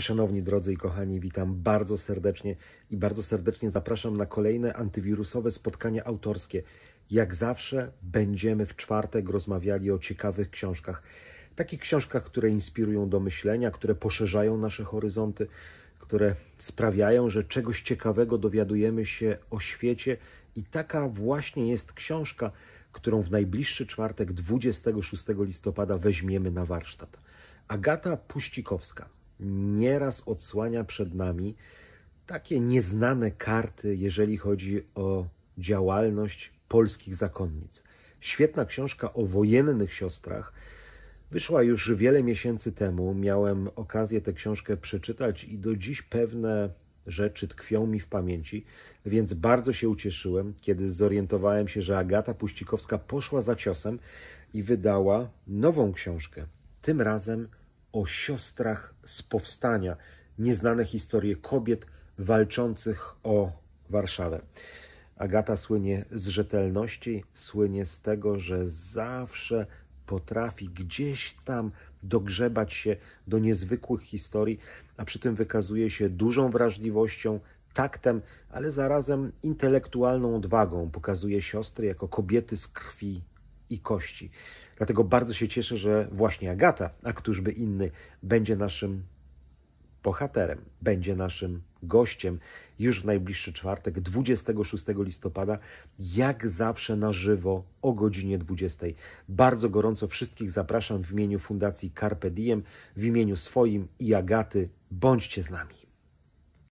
Szanowni drodzy i kochani, witam bardzo serdecznie i bardzo serdecznie zapraszam na kolejne antywirusowe spotkania autorskie. Jak zawsze będziemy w czwartek rozmawiali o ciekawych książkach. Takich książkach, które inspirują do myślenia, które poszerzają nasze horyzonty, które sprawiają, że czegoś ciekawego dowiadujemy się o świecie. I taka właśnie jest książka, którą w najbliższy czwartek, 26 listopada, weźmiemy na warsztat. Agata Puścikowska nieraz odsłania przed nami takie nieznane karty, jeżeli chodzi o działalność polskich zakonnic. Świetna książka o wojennych siostrach. Wyszła już wiele miesięcy temu. Miałem okazję tę książkę przeczytać i do dziś pewne rzeczy tkwią mi w pamięci, więc bardzo się ucieszyłem, kiedy zorientowałem się, że Agata Puścikowska poszła za ciosem i wydała nową książkę. Tym razem o siostrach z powstania, nieznane historie kobiet walczących o Warszawę. Agata słynie z rzetelności, słynie z tego, że zawsze potrafi gdzieś tam dogrzebać się do niezwykłych historii, a przy tym wykazuje się dużą wrażliwością, taktem, ale zarazem intelektualną odwagą. Pokazuje siostry jako kobiety z krwi i kości. Dlatego bardzo się cieszę, że właśnie Agata, a któżby inny, będzie naszym bohaterem, będzie naszym gościem już w najbliższy czwartek, 26 listopada, jak zawsze na żywo o godzinie 20. Bardzo gorąco wszystkich zapraszam w imieniu Fundacji Carpe Diem, w imieniu swoim i Agaty. Bądźcie z nami.